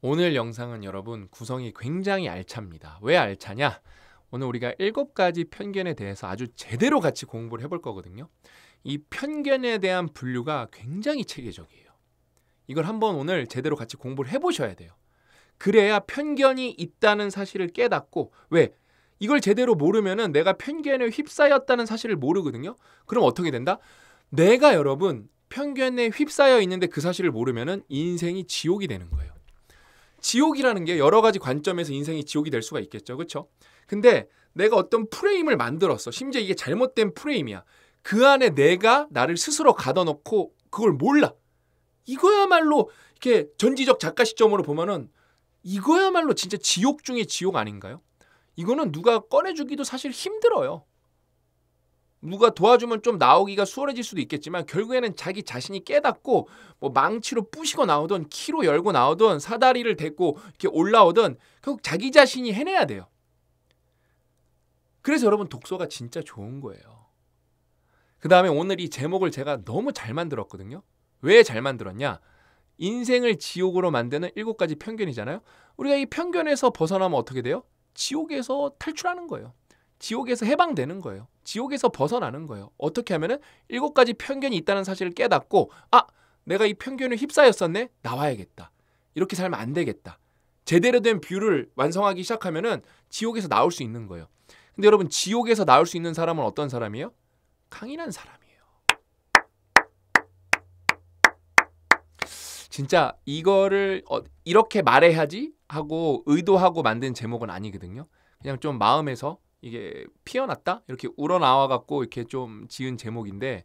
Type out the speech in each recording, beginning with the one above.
오늘 영상은 여러분 구성이 굉장히 알찹니다. 왜 알차냐? 오늘 우리가 일곱 가지 편견에 대해서 아주 제대로 같이 공부를 해볼 거거든요. 이 편견에 대한 분류가 굉장히 체계적이에요. 이걸 한번 오늘 제대로 같이 공부를 해보셔야 돼요. 그래야 편견이 있다는 사실을 깨닫고 왜? 이걸 제대로 모르면은 내가 편견에 휩싸였다는 사실을 모르거든요. 그럼 어떻게 된다? 내가 여러분 편견에 휩싸여 있는데 그 사실을 모르면은 인생이 지옥이 되는 거예요. 지옥이라는 게 여러 가지 관점에서 인생이 지옥이 될 수가 있겠죠. 그렇죠? 근데 내가 어떤 프레임을 만들었어. 심지어 이게 잘못된 프레임이야. 그 안에 내가 나를 스스로 가둬놓고 그걸 몰라. 이거야말로 이렇게 전지적 작가 시점으로 보면은 이거야말로 진짜 지옥 중의 지옥 아닌가요? 이거는 누가 꺼내주기도 사실 힘들어요. 누가 도와주면 좀 나오기가 수월해질 수도 있겠지만 결국에는 자기 자신이 깨닫고 뭐 망치로 부시고 나오던 키로 열고 나오던 사다리를 대고 이렇게 올라오던 결국 자기 자신이 해내야 돼요. 그래서 여러분 독서가 진짜 좋은 거예요. 그 다음에 오늘 이 제목을 제가 너무 잘 만들었거든요. 왜 잘 만들었냐? 인생을 지옥으로 만드는 일곱 가지 편견이잖아요. 우리가 이 편견에서 벗어나면 어떻게 돼요? 지옥에서 탈출하는 거예요. 지옥에서 해방되는 거예요. 지옥에서 벗어나는 거예요. 어떻게 하면은 일곱 가지 편견이 있다는 사실을 깨닫고 아 내가 이편견을 휩싸였었네 나와야겠다 이렇게 살면 안 되겠다 제대로 된 뷰를 완성하기 시작하면은 지옥에서 나올 수 있는 거예요. 근데 여러분 지옥에서 나올 수 있는 사람은 어떤 사람이에요? 강인한 사람이에요. 진짜 이거를 어, 이렇게 말해야지 하고 의도하고 만든 제목은 아니거든요. 그냥 좀 마음에서 이게 피어났다 이렇게 우러나와 갖고 이렇게 좀 지은 제목인데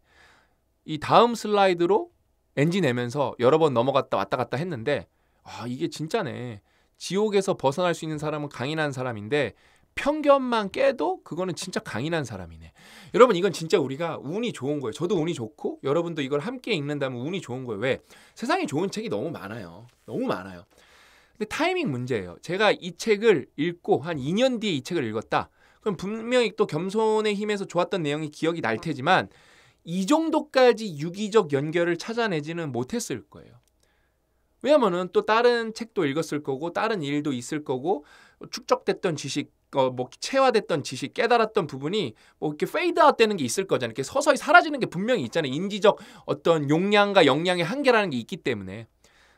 이 다음 슬라이드로 엔진 내면서 여러 번 넘어갔다 왔다 갔다 했는데 아 이게 진짜네 지옥에서 벗어날 수 있는 사람은 강인한 사람인데 편견만 깨도 그거는 진짜 강인한 사람이네. 여러분 이건 진짜 우리가 운이 좋은 거예요. 저도 운이 좋고 여러분도 이걸 함께 읽는다면 운이 좋은 거예요. 왜? 세상에 좋은 책이 너무 많아요. 너무 많아요. 근데 타이밍 문제예요. 제가 이 책을 읽고 한 2년 뒤에 이 책을 읽었다. 그럼 분명히 또 겸손의 힘에서 좋았던 내용이 기억이 날 테지만 이 정도까지 유기적 연결을 찾아내지는 못했을 거예요. 왜냐면은 또 다른 책도 읽었을 거고 다른 일도 있을 거고 축적됐던 지식 어, 뭐 체화됐던 지식 깨달았던 부분이 뭐 이렇게 페이드아웃 되는 게 있을 거잖아요. 이렇게 서서히 사라지는 게 분명히 있잖아요. 인지적 어떤 용량과 역량의 한계라는 게 있기 때문에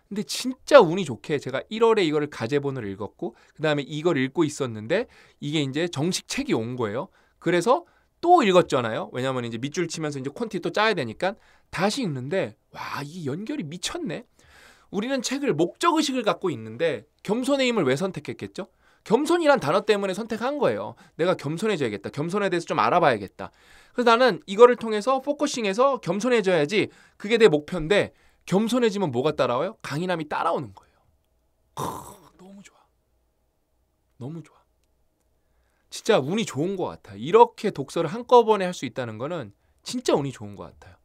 근데 진짜 운이 좋게 제가 1월에 이거를 가제본을 읽었고 그 다음에 이걸 읽고 있었는데 이게 이제 정식 책이 온 거예요. 그래서 또 읽었잖아요. 왜냐면 이제 밑줄 치면서 이제 콘티 또 짜야 되니까 다시 읽는데 와이 연결이 미쳤네. 우리는 책을 목적 의식을 갖고 있는데 겸손의 힘을 왜 선택했겠죠? 겸손이란 단어 때문에 선택한 거예요. 내가 겸손해져야겠다. 겸손에 대해서 좀 알아봐야겠다. 그래서 나는 이거를 통해서 포커싱해서 겸손해져야지 그게 내 목표인데 겸손해지면 뭐가 따라와요? 강인함이 따라오는 거예요. 크, 너무 좋아. 너무 좋아. 진짜 운이 좋은 것 같아요. 이렇게 독서를 한꺼번에 할 수 있다는 거는 진짜 운이 좋은 것 같아요.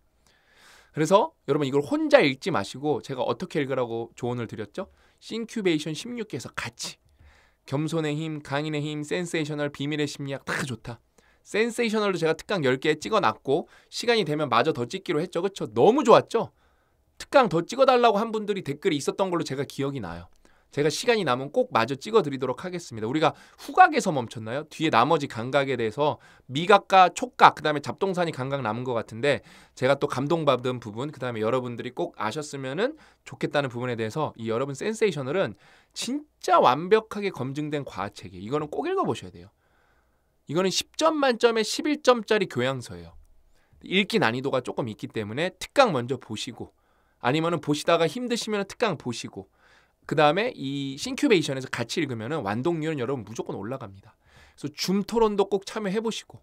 그래서 여러분 이걸 혼자 읽지 마시고 제가 어떻게 읽으라고 조언을 드렸죠? 싱큐베이션 16개에서 같이 겸손의 힘, 강인의 힘, 센세이셔널, 비밀의 심리학 다 좋다. 센세이셔널도 제가 특강 10개 찍어놨고 시간이 되면 마저 더 찍기로 했죠. 그렇죠? 너무 좋았죠? 특강 더 찍어달라고 한 분들이 댓글이 있었던 걸로 제가 기억이 나요. 제가 시간이 남으면 꼭 마저 찍어드리도록 하겠습니다. 우리가 후각에서 멈췄나요? 뒤에 나머지 감각에 대해서 미각과 촉각, 그 다음에 잡동산이 감각 남은 것 같은데 제가 또 감동받은 부분, 그 다음에 여러분들이 꼭 아셨으면 좋겠다는 부분에 대해서 이 여러분 센세이셔널은 진짜 완벽하게 검증된 과학책이에요. 이거는 꼭 읽어보셔야 돼요. 이거는 10점 만점에 11점짜리 교양서예요. 읽기 난이도가 조금 있기 때문에 특강 먼저 보시고 아니면은 보시다가 힘드시면 특강 보시고 그 다음에 이신큐베이션에서 같이 읽으면 완독률은 여러분 무조건 올라갑니다. 그래서 줌 토론도 꼭 참여해 보시고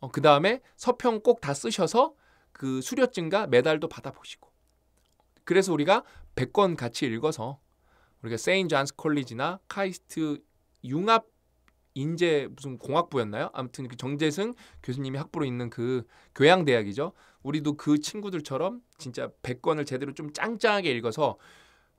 어, 그 다음에 서평 꼭 다 쓰셔서 그 수료증과 메달도 받아보시고 그래서 우리가 100권 같이 읽어서 우리가 세인 존스 콜리지나 카이스트 융합 인재 무슨 공학부였나요? 아무튼 그 정재승 교수님이 학부로 있는 그 교양대학이죠. 우리도 그 친구들처럼 진짜 100권을 제대로 좀 짱짱하게 읽어서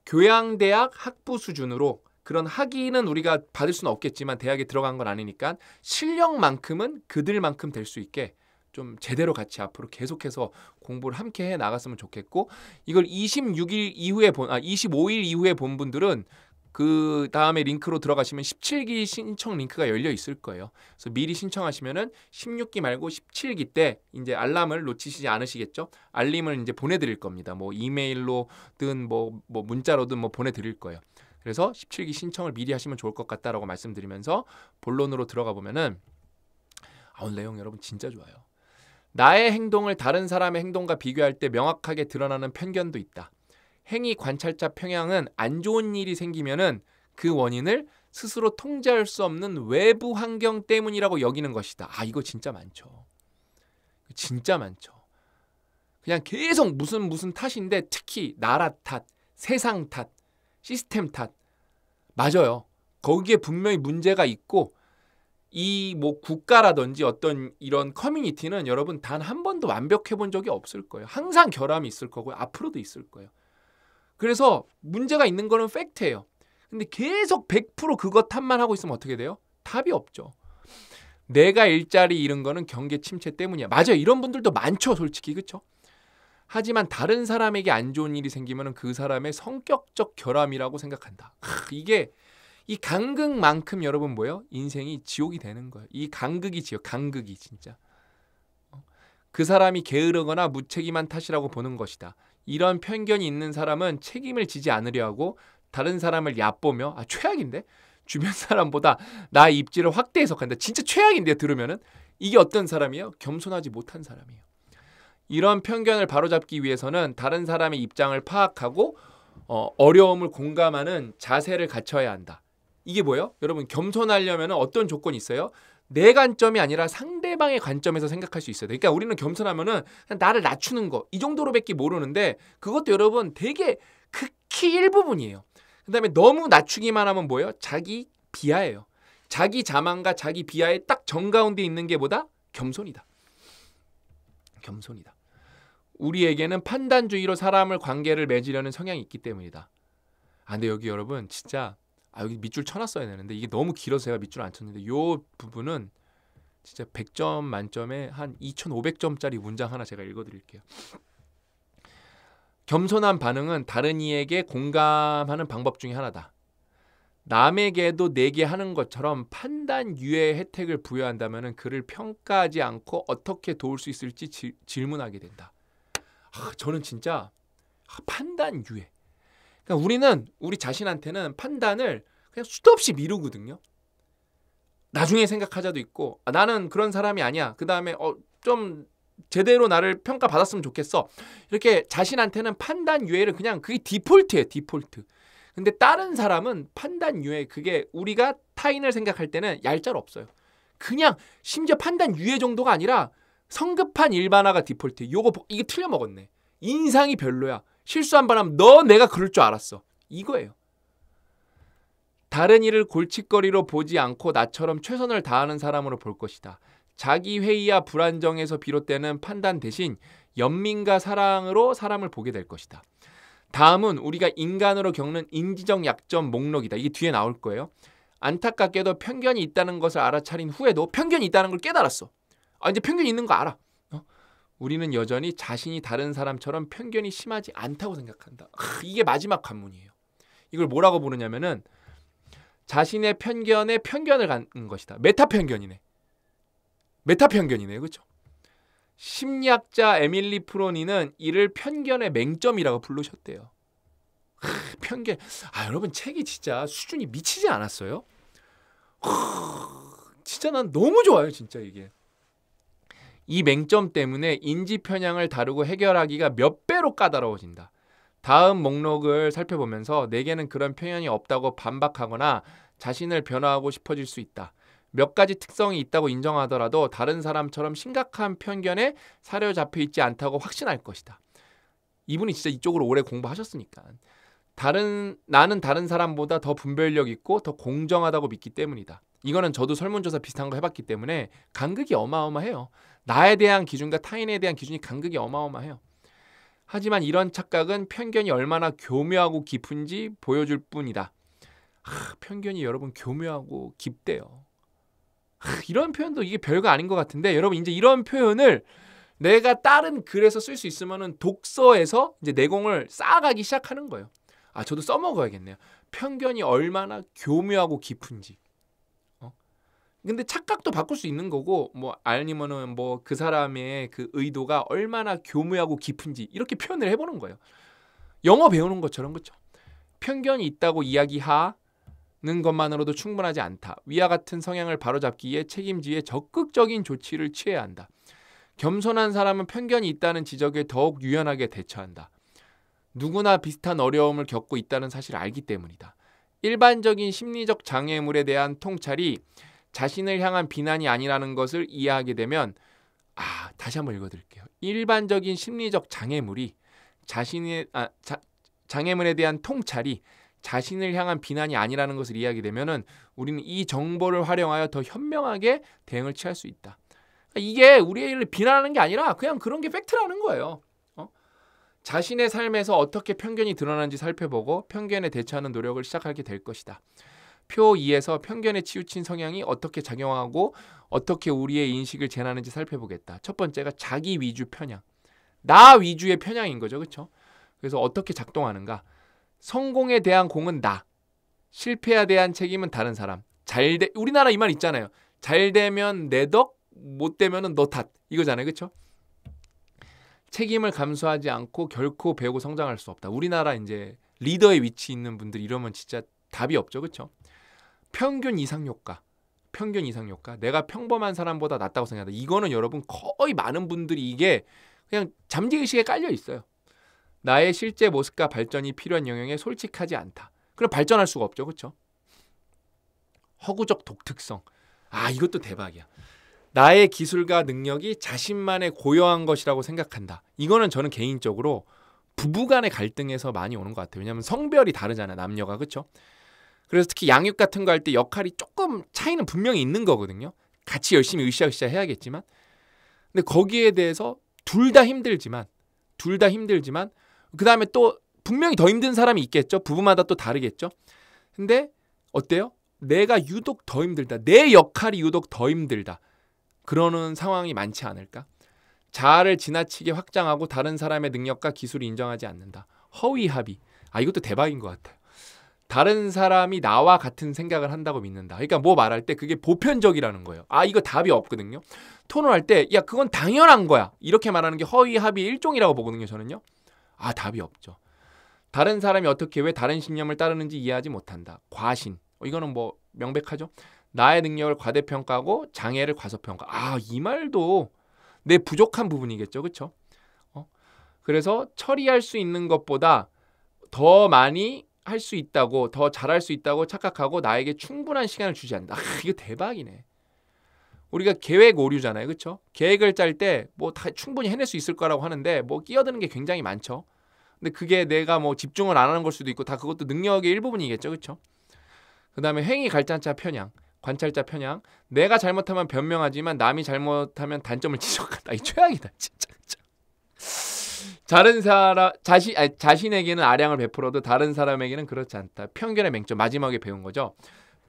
교양대학 학부 수준으로 그런 학위는 우리가 받을 수는 없겠지만 대학에 들어간 건 아니니까 실력만큼은 그들만큼 될 수 있게 좀 제대로 같이 앞으로 계속해서 공부를 함께 해 나갔으면 좋겠고 이걸 26일 이후에 본아 25일 이후에 본 분들은 그 다음에 링크로 들어가시면 17기 신청 링크가 열려 있을 거예요. 그래서 미리 신청하시면은 16기 말고 17기 때 이제 알람을 놓치시지 않으시겠죠? 알림을 이제 보내드릴 겁니다. 뭐 이메일로든 뭐, 뭐 문자로든 뭐 보내드릴 거예요. 그래서 17기 신청을 미리 하시면 좋을 것 같다라고 말씀드리면서 본론으로 들어가 보면은 아, 오늘 내용 여러분 진짜 좋아요. 나의 행동을 다른 사람의 행동과 비교할 때 명확하게 드러나는 편견도 있다. 행위 관찰자 평양은 안 좋은 일이 생기면은 그 원인을 스스로 통제할 수 없는 외부 환경 때문이라고 여기는 것이다. 아, 이거 진짜 많죠. 진짜 많죠. 그냥 계속 무슨 무슨 탓인데 특히 나라 탓, 세상 탓, 시스템 탓. 맞아요. 거기에 분명히 문제가 있고 이 뭐 국가라든지 어떤 이런 커뮤니티는 여러분 단 한 번도 완벽해 본 적이 없을 거예요. 항상 결함이 있을 거고요. 앞으로도 있을 거예요. 그래서 문제가 있는 거는 팩트예요. 근데 계속 100% 그것 탓만 하고 있으면 어떻게 돼요? 답이 없죠. 내가 일자리 잃은 거는 경계 침체 때문이야. 맞아요. 이런 분들도 많죠. 솔직히. 그렇죠? 하지만 다른 사람에게 안 좋은 일이 생기면 그 사람의 성격적 결함이라고 생각한다. 하, 이게 이강극만큼 여러분 뭐예요? 인생이 지옥이 되는 거예요. 이강극이 지옥, 간극이 진짜. 어? 그 사람이 게으르거나 무책임한 탓이라고 보는 것이다. 이런 편견이 있는 사람은 책임을 지지 않으려 하고 다른 사람을 얕보며 아 최악인데 주변 사람보다 나의 입지를 확대 해석한다. 진짜 최악인데 들으면은 이게 어떤 사람이에요? 겸손하지 못한 사람이에요. 이런 편견을 바로잡기 위해서는 다른 사람의 입장을 파악하고 어, 어려움을 공감하는 자세를 갖춰야 한다. 이게 뭐예요? 여러분 겸손하려면 어떤 조건이 있어요? 내 관점이 아니라 상대방의 관점에서 생각할 수 있어야 돼. 그러니까 우리는 겸손하면은 나를 낮추는 거 이 정도로밖에 모르는데 그것도 여러분 되게 극히 일부분이에요. 그다음에 너무 낮추기만 하면 뭐예요? 자기 비하예요. 자기 자만과 자기 비하에 딱 정가운데 있는 게 뭐다? 겸손이다. 겸손이다. 우리에게는 판단주의로 사람을 관계를 맺으려는 성향이 있기 때문이다. 아, 근데 여기 여러분 진짜 아 여기 밑줄 쳐놨어야 되는데 이게 너무 길어서 제가 밑줄 안 쳤는데 요 부분은 진짜 100점 만점에 한 2,500점짜리 문장 하나 제가 읽어드릴게요. 겸손한 반응은 다른 이에게 공감하는 방법 중에 하나다. 남에게도 내게 하는 것처럼 판단 유예 혜택을 부여한다면 그를 평가하지 않고 어떻게 도울 수 있을지 지, 질문하게 된다. 아, 저는 진짜 판단 유예. 그러니까 우리는 우리 자신한테는 판단을 그냥 수도 없이 미루거든요. 나중에 생각하자도 있고 아, 나는 그런 사람이 아니야. 그 다음에 어, 좀 제대로 나를 평가받았으면 좋겠어. 이렇게 자신한테는 판단 유예를 그냥 그게 디폴트예요. 디폴트. 근데 다른 사람은 판단 유예 그게 우리가 타인을 생각할 때는 얄짤 없어요. 그냥 심지어 판단 유예 정도가 아니라 성급한 일반화가 디폴트. 요거 이게 틀려 먹었네. 인상이 별로야. 실수 한 바람 너 내가 그럴 줄 알았어. 이거예요. 다른 일을 골칫거리로 보지 않고 나처럼 최선을 다하는 사람으로 볼 것이다. 자기 회의와 불안정에서 비롯되는 판단 대신 연민과 사랑으로 사람을 보게 될 것이다. 다음은 우리가 인간으로 겪는 인지적 약점 목록이다. 이게 뒤에 나올 거예요. 안타깝게도 편견이 있다는 것을 알아차린 후에도 편견이 있다는 걸 깨달았어. 아, 이제 편견이 있는 거 알아. 우리는 여전히 자신이 다른 사람처럼 편견이 심하지 않다고 생각한다. 아, 이게 마지막 관문이에요. 이걸 뭐라고 부르냐면은 자신의 편견에 편견을 갖는 것이다. 메타 편견이네. 메타 편견이네. 그렇죠? 심리학자 에밀리 프로니는 이를 편견의 맹점이라고 부르셨대요. 편견. 아, 여러분 책이 진짜 수준이 미치지 않았어요? 진짜 난 너무 좋아요, 진짜 이게. 이 맹점 때문에 인지 편향을 다루고 해결하기가 몇 배로 까다로워진다. 다음 목록을 살펴보면서 내게는 그런 편향이 없다고 반박하거나 자신을 변화하고 싶어질 수 있다. 몇 가지 특성이 있다고 인정하더라도 다른 사람처럼 심각한 편견에 사로잡혀 있지 않다고 확신할 것이다. 이분이 진짜 이쪽으로 오래 공부하셨으니까. 다른 나는 다른 사람보다 더 분별력 있고 더 공정하다고 믿기 때문이다. 이거는 저도 설문조사 비슷한 거 해봤기 때문에 간극이 어마어마해요. 나에 대한 기준과 타인에 대한 기준이 간극이 어마어마해요. 하지만 이런 착각은 편견이 얼마나 교묘하고 깊은지 보여줄 뿐이다. 아, 편견이 여러분 교묘하고 깊대요. 아, 이런 표현도 이게 별거 아닌 것 같은데 여러분 이제 이런 표현을 내가 다른 글에서 쓸 수있으면 독서에서 이제 내공을 쌓아가기 시작하는 거예요. 아 저도 써먹어야겠네요. 편견이 얼마나 교묘하고 깊은지. 근데 착각도 바꿀 수 있는 거고 뭐 아니면은 뭐그 사람의 그 의도가 얼마나 교묘하고 깊은지 이렇게 표현을 해보는 거예요. 영어 배우는 것처럼 그렇죠. 편견이 있다고 이야기하는 것만으로도 충분하지 않다. 위와 같은 성향을 바로잡기에 책임지에 적극적인 조치를 취해야 한다. 겸손한 사람은 편견이 있다는 지적에 더욱 유연하게 대처한다. 누구나 비슷한 어려움을 겪고 있다는 사실을 알기 때문이다. 일반적인 심리적 장애물에 대한 통찰이 자신을 향한 비난이 아니라는 것을 이해하게 되면 아 다시 한번 읽어드릴게요. 일반적인 심리적 장애물이 자신의 아, 자, 장애물에 대한 통찰이 자신을 향한 비난이 아니라는 것을 이해하게 되면은 우리는 이 정보를 활용하여 더 현명하게 대응을 취할 수 있다. 그러니까 이게 우리를 비난하는 게 아니라 그냥 그런 게 팩트라는 거예요. 어? 자신의 삶에서 어떻게 편견이 드러나는지 살펴보고 편견에 대처하는 노력을 시작하게 될 것이다. 표 2에서 편견에 치우친 성향이 어떻게 작용하고 어떻게 우리의 인식을 재나는지 살펴보겠다. 첫 번째가 자기 위주 편향. 나 위주의 편향인 거죠. 그렇죠? 그래서 어떻게 작동하는가? 성공에 대한 공은 나. 실패에 대한 책임은 다른 사람. 잘 돼. 우리나라 이 말 있잖아요. 잘 되면 내 덕, 못 되면은 너 탓. 이거잖아요. 그렇죠? 책임을 감수하지 않고 결코 배우고 성장할 수 없다. 우리나라 이제 리더의 위치 있는 분들 이러면 진짜 답이 없죠. 그렇죠? 평균 이상 효과. 평균 이상 효과. 내가 평범한 사람보다 낫다고 생각한다. 이거는 여러분 거의 많은 분들이 이게 그냥 잠재의식에 깔려 있어요. 나의 실제 모습과 발전이 필요한 영역에 솔직하지 않다. 그럼 발전할 수가 없죠. 그렇죠? 허구적 독특성. 아, 이것도 대박이야. 나의 기술과 능력이 자신만의 고요한 것이라고 생각한다. 이거는 저는 개인적으로 부부간의 갈등에서 많이 오는 것 같아요. 왜냐하면 성별이 다르잖아요. 남녀가 그렇죠? 그래서 특히 양육 같은 거 할 때 역할이 조금 차이는 분명히 있는 거거든요. 같이 열심히 으쌰으쌰 해야겠지만. 근데 거기에 대해서 둘 다 힘들지만 둘 다 힘들지만 그다음에 또 분명히 더 힘든 사람이 있겠죠. 부부마다 또 다르겠죠. 근데 어때요? 내가 유독 더 힘들다. 내 역할이 유독 더 힘들다. 그러는 상황이 많지 않을까? 자아를 지나치게 확장하고 다른 사람의 능력과 기술을 인정하지 않는다. 허위 합의. 아 이것도 대박인 것 같아요. 다른 사람이 나와 같은 생각을 한다고 믿는다. 그러니까 뭐 말할 때 그게 보편적이라는 거예요. 아, 이거 답이 없거든요. 톤을 할 때, 야, 그건 당연한 거야. 이렇게 말하는 게 허위 합의 일종이라고 보거든요, 저는요. 아, 답이 없죠. 다른 사람이 어떻게 왜 다른 신념을 따르는지 이해하지 못한다. 과신. 어, 이거는 뭐 명백하죠. 나의 능력을 과대평가하고 장애를 과소평가. 아, 이 말도 내 부족한 부분이겠죠. 그렇죠? 어? 그래서 처리할 수 있는 것보다 더 많이 할수 있다고 더 잘할 수 있다고 착각하고 나에게 충분한 시간을 주지 않는다. 아, 이거 대박이네. 우리가 계획 오류잖아요. 그렇죠? 계획을 짤 때 뭐 다 충분히 해낼 수 있을 거라고 하는데 뭐 끼어드는 게 굉장히 많죠. 근데 그게 내가 뭐 집중을 안 하는 걸 수도 있고 다 그것도 능력의 일부분이겠죠. 그렇죠? 그다음에 행위 갈짠자 편향, 관찰자 편향. 내가 잘못하면 변명하지만 남이 잘못하면 단점을 지적한다. 이 최악이다. 진짜. 진짜. 다른 사람 자신 아니, 자신에게는 아량을 베풀어도 다른 사람에게는 그렇지 않다. 편견의 맹점 마지막에 배운 거죠.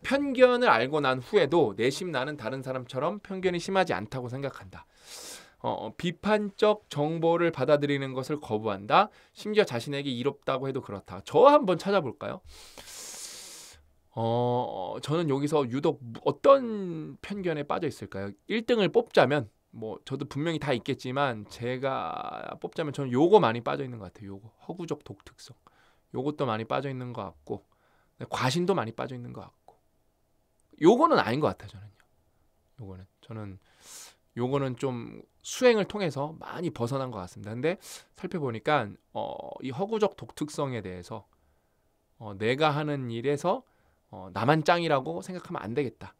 편견을 알고 난 후에도 내심 나는 다른 사람처럼 편견이 심하지 않다고 생각한다. 어, 어, 비판적 정보를 받아들이는 것을 거부한다. 심지어 자신에게 이롭다고 해도 그렇다. 저 한번 찾아볼까요? 어, 어 저는 여기서 유독 어떤 편견에 빠져 있을까요? 1등을 뽑자면 뭐 저도 분명히 다 있겠지만 제가 뽑자면 저는 요거 많이 빠져 있는 것 같아요. 요거 허구적 독특성 요것도 많이 빠져 있는 것 같고 네, 과신도 많이 빠져 있는 것 같고 요거는 아닌 것 같아요. 저는요. 요거는 저는 요거는 좀 수행을 통해서 많이 벗어난 것 같습니다. 근데 살펴보니까 어, 이 허구적 독특성에 대해서 어, 내가 하는 일에서 어, 나만 짱이라고 생각하면 안 되겠다.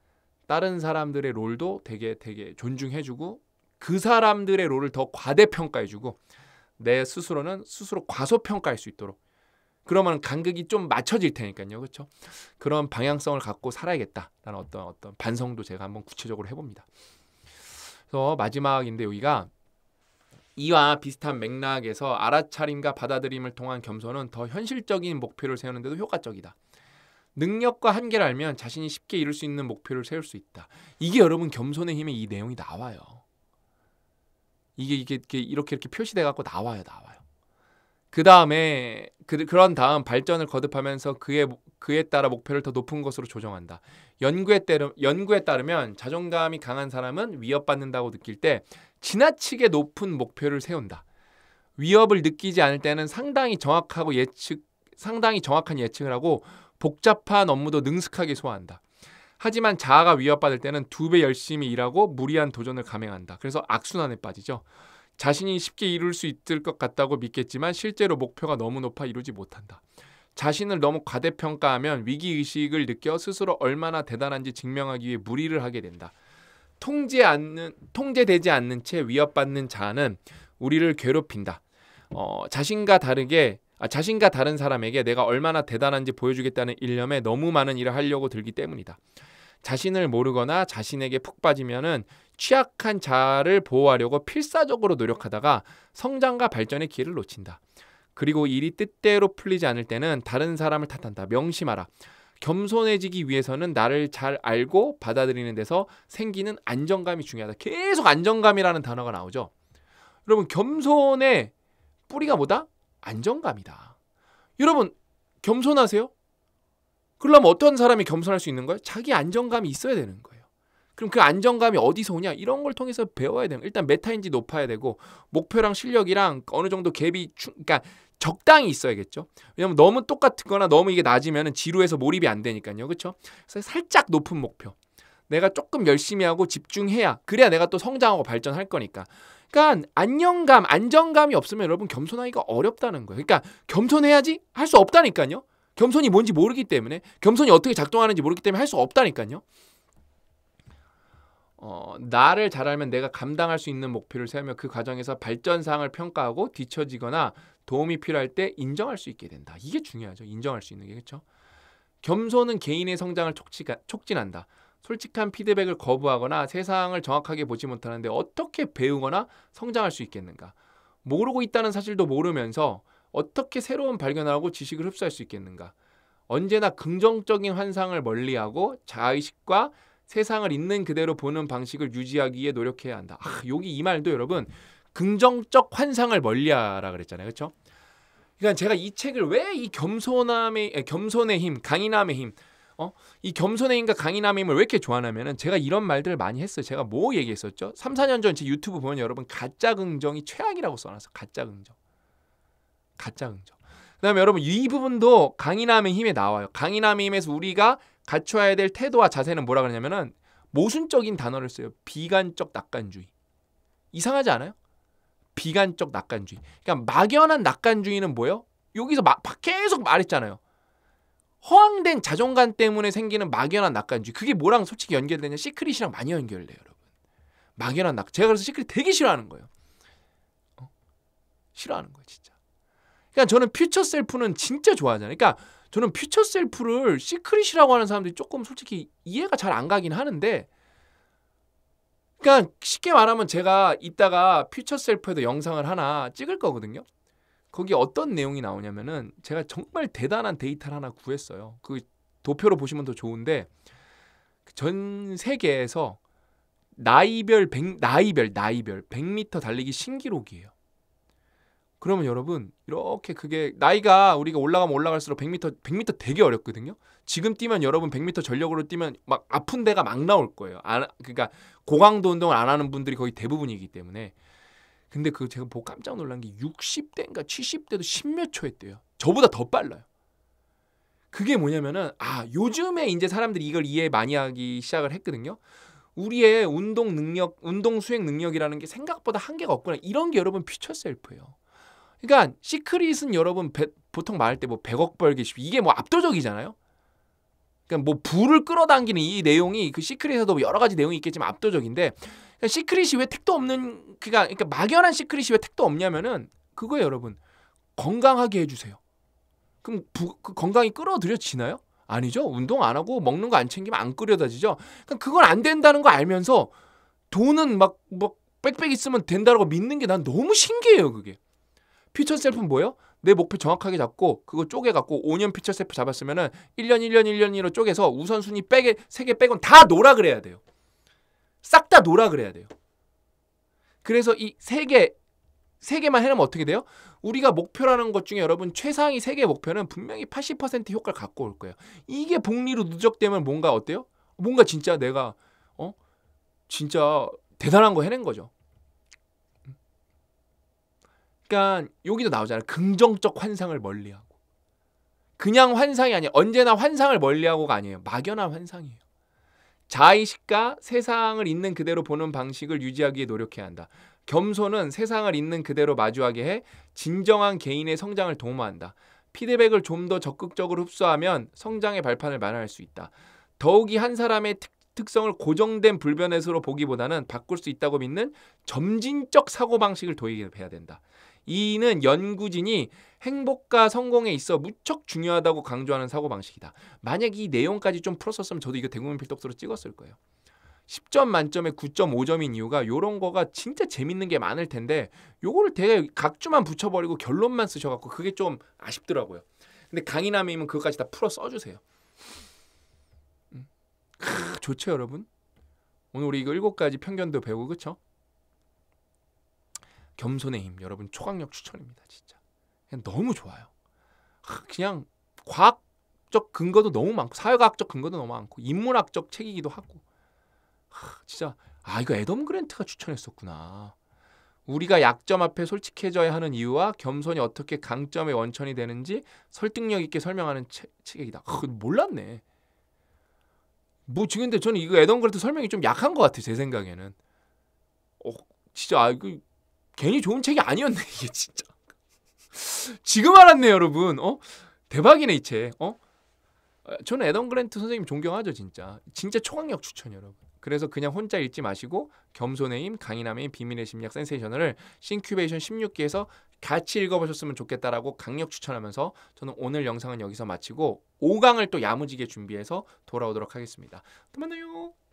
다른 사람들의 롤도 되게 되게 존중해주고 그 사람들의 롤을 더 과대평가해주고 내 스스로는 스스로 과소평가할 수 있도록 그러면 간극이 좀 맞춰질 테니까요. 그렇죠? 그런 방향성을 갖고 살아야겠다라는 어떤 어떤 반성도 제가 한번 구체적으로 해봅니다. 그래서 마지막인데 여기가 이와 비슷한 맥락에서 알아차림과 받아들임을 통한 겸손은 더 현실적인 목표를 세우는데도 효과적이다. 능력과 한계를 알면 자신이 쉽게 이룰 수 있는 목표를 세울 수 있다. 이게 여러분 겸손의 힘의 이 내용이 나와요. 이게 이게 이렇게 이렇게, 이렇게 표시돼 갖고 나와요, 나와요. 그 다음에 그, 그런 다음 발전을 거듭하면서 그에 그에 따라 목표를 더 높은 것으로 조정한다. 연구에 따르 연구에 따르면 자존감이 강한 사람은 위협받는다고 느낄 때 지나치게 높은 목표를 세운다. 위협을 느끼지 않을 때는 상당히 정확하고 예측 상당히 정확한 예측을 하고 복잡한 업무도 능숙하게 소화한다. 하지만 자아가 위협받을 때는 두 배 열심히 일하고 무리한 도전을 감행한다. 그래서 악순환에 빠지죠. 자신이 쉽게 이룰 수 있을 것 같다고 믿겠지만 실제로 목표가 너무 높아 이루지 못한다. 자신을 너무 과대평가하면 위기의식을 느껴 스스로 얼마나 대단한지 증명하기 위해 무리를 하게 된다. 통제 않는, 통제되지 않는 채 위협받는 자아는 우리를 괴롭힌다. 어, 자신과 다르게 아, 자신과 다른 사람에게 내가 얼마나 대단한지 보여주겠다는 일념에 너무 많은 일을 하려고 들기 때문이다. 자신을 모르거나 자신에게 푹 빠지면은 취약한 자아를 보호하려고 필사적으로 노력하다가 성장과 발전의 기회를 놓친다. 그리고 일이 뜻대로 풀리지 않을 때는 다른 사람을 탓한다. 명심하라. 겸손해지기 위해서는 나를 잘 알고 받아들이는 데서 생기는 안정감이 중요하다. 계속 안정감이라는 단어가 나오죠. 여러분, 겸손의 뿌리가 뭐다? 안정감이다. 여러분 겸손하세요? 그러면 어떤 사람이 겸손할 수 있는 거예요? 자기 안정감이 있어야 되는 거예요. 그럼 그 안정감이 어디서 오냐? 이런 걸 통해서 배워야 돼요. 일단 메타인지 높아야 되고 목표랑 실력이랑 어느 정도 갭이 추, 그러니까 적당히 있어야겠죠. 왜냐면 너무 똑같거나 너무 이게 낮으면 지루해서 몰입이 안 되니까요. 그쵸 그래서 살짝 높은 목표. 내가 조금 열심히 하고 집중해야 그래야 내가 또 성장하고 발전할 거니까. 그러니까 안녕감, 안정감이 없으면 여러분 겸손하기가 어렵다는 거예요. 그러니까 겸손해야지 할 수 없다니까요. 겸손이 뭔지 모르기 때문에 겸손이 어떻게 작동하는지 모르기 때문에 할 수 없다니까요. 어, 나를 잘 알면 내가 감당할 수 있는 목표를 세우며 그 과정에서 발전 사항을 평가하고 뒤처지거나 도움이 필요할 때 인정할 수 있게 된다. 이게 중요하죠. 인정할 수 있는 게 그렇죠. 겸손은 개인의 성장을 촉진한다. 솔직한 피드백을 거부하거나 세상을 정확하게 보지 못하는데 어떻게 배우거나 성장할 수 있겠는가? 모르고 있다는 사실도 모르면서 어떻게 새로운 발견하고 을 지식을 흡수할 수 있겠는가? 언제나 긍정적인 환상을 멀리하고 자의식과 세상을 있는 그대로 보는 방식을 유지하기 위해 노력해야 한다. 아, 여기 이 말도 여러분 긍정적 환상을 멀리하라 그랬잖아요. 그렇죠? 그러니까 제가 이 책을 왜 이 겸손함의 아, 겸손의 힘, 강인함의 힘 어? 이겸손의인과 강인함임을 왜 이렇게 좋아하냐면은 제가 이런 말들을 많이 했어요. 제가 뭐 얘기했었죠? 3, 4년 전 제 유튜브 보면 여러분 가짜 긍정이 최악이라고 써놨어. 요 가짜 긍정. 가짜 긍정. 그다음에 여러분 이 부분도 강인함의 힘에 나와요. 강인함의 힘에서 우리가 갖춰야 될 태도와 자세는 뭐라 그러냐면은 모순적인 단어를 써요. 비관적 낙관주의. 이상하지 않아요? 비관적 낙관주의. 그러니까 막연한 낙관주의는 뭐예요? 여기서 막 계속 말했잖아요. 허황된 자존감 때문에 생기는 막연한 낙관주의 그게 뭐랑 솔직히 연결되냐 시크릿이랑 많이 연결돼요 여러분 막연한 낙 제가 그래서 시크릿 되게 싫어하는 거예요 어? 싫어하는 거예요 진짜 그러니까 저는 퓨처 셀프는 진짜 좋아하잖아요 그러니까 저는 퓨처 셀프를 시크릿이라고 하는 사람들이 조금 솔직히 이해가 잘 안 가긴 하는데 그러니까 쉽게 말하면 제가 이따가 퓨처 셀프에도 영상을 하나 찍을 거거든요 거기 어떤 내용이 나오냐면은 제가 정말 대단한 데이터를 하나 구했어요. 그 도표로 보시면 더 좋은데 전 세계에서 나이별 100, 나이별 나이별 100m 달리기 신기록이에요. 그러면 여러분 이렇게 그게 나이가 우리가 올라가면 올라갈수록 100m 100m 되게 어렵거든요. 지금 뛰면 여러분 100m 전력으로 뛰면 막 아픈 데가 막 나올 거예요. 안, 그러니까 고강도 운동을 안 하는 분들이 거의 대부분이기 때문에 근데 그 제가 보고 뭐 깜짝 놀란 게 60대인가 70대도 십몇 초 했대요. 저보다 더 빨라요. 그게 뭐냐면은 아 요즘에 이제 사람들이 이걸 이해 많이 하기 시작을 했거든요. 우리의 운동 능력, 운동 수행 능력이라는 게 생각보다 한계가 없구나. 이런 게 여러분 퓨처 셀프예요. 그러니까 시크릿은 여러분 배, 보통 말할 때 뭐 100억 벌기 쉽 이게 뭐 압도적이잖아요. 그러니까 뭐 불을 끌어당기는 이 내용이 그 시크릿에서도 뭐 여러 가지 내용이 있겠지만 압도적인데 그러니까 시크릿이 왜 택도 없는 그니까 그러니까 막연한 시크릿이 왜 택도 없냐면은 그거예요 여러분 건강하게 해주세요 그럼 부, 그 건강이 끌어들여지나요? 아니죠 운동 안 하고 먹는 거 안 챙기면 안 끌어다지죠 그러니까 그건 안 된다는 거 알면서 돈은 막막 빽빽 있으면 된다고 믿는 게 난 너무 신기해요 그게 퓨처 셀프는 뭐예요? 내 목표 정확하게 잡고 그거 쪼개 갖고 5년 피처 세프 잡았으면은 1년 1년 1년 1로 쪼개서 우선순위 빼게 세개 빼곤 다 놀아 그래야 돼요. 싹 다 놀아 그래야 돼요. 그래서 이세개세 개만 해놓으면 어떻게 돼요? 우리가 목표라는 것 중에 여러분 최상위 세개 목표는 분명히 80% 효과를 갖고 올 거예요. 이게 복리로 누적되면 뭔가 어때요? 뭔가 진짜 내가 어 진짜 대단한 거 해낸 거죠. 약간 여기도 나오잖아요. 긍정적 환상을 멀리하고 그냥 환상이 아니에요. 언제나 환상을 멀리하고가 아니에요. 막연한 환상이에요. 자의식과 세상을 있는 그대로 보는 방식을 유지하기 위해 노력해야 한다. 겸손은 세상을 있는 그대로 마주하게 해 진정한 개인의 성장을 도모한다. 피드백을 좀 더 적극적으로 흡수하면 성장의 발판을 마련할 수 있다. 더욱이 한 사람의 특, 특성을 고정된 불변에서로 보기보다는 바꿀 수 있다고 믿는 점진적 사고방식을 도입해야 된다. 이는 연구진이 행복과 성공에 있어 무척 중요하다고 강조하는 사고 방식이다. 만약 이 내용까지 좀 풀었었으면 저도 이거 대국민 필독서로 찍었을 거예요. 10점 만점에 9.5점인 이유가 이런 거가 진짜 재밌는 게 많을 텐데 요거를 대게 각주만 붙여버리고 결론만 쓰셔갖고 그게 좀 아쉽더라고요. 근데 강의남이면 그것까지 다 풀어 써주세요. 음. 크, 좋죠 여러분? 오늘 우리 이거 7가지 편견도 배우고 그쵸? 겸손의 힘 여러분 초강력 추천입니다 진짜 그냥 너무 좋아요 그냥 과학적 근거도 너무 많고 사회과학적 근거도 너무 많고 인문학적 책이기도 하고 진짜 아 이거 에덤 그랜트가 추천했었구나 우리가 약점 앞에 솔직해져야 하는 이유와 겸손이 어떻게 강점의 원천이 되는지 설득력 있게 설명하는 책, 책이다. 몰랐네. 뭐 지금 근데 저는 이거 에덤 그랜트 설명이 좀 약한 것 같아 제 생각에는. 어 진짜 아 이거 괜히 좋은 책이 아니었네 이게 진짜. 지금 알았네 여러분. 어 대박이네 이 책. 어 아, 저는 에던 그랜트 선생님 존경하죠 진짜. 진짜 초강력 추천 여러분. 그래서 그냥 혼자 읽지 마시고 겸손의 힘, 강인함의 비밀의 심리학 센세이션을 싱큐베이션 16기에서 같이 읽어보셨으면 좋겠다라고 강력 추천하면서 저는 오늘 영상은 여기서 마치고 5강을 또 야무지게 준비해서 돌아오도록 하겠습니다. 또 만나요.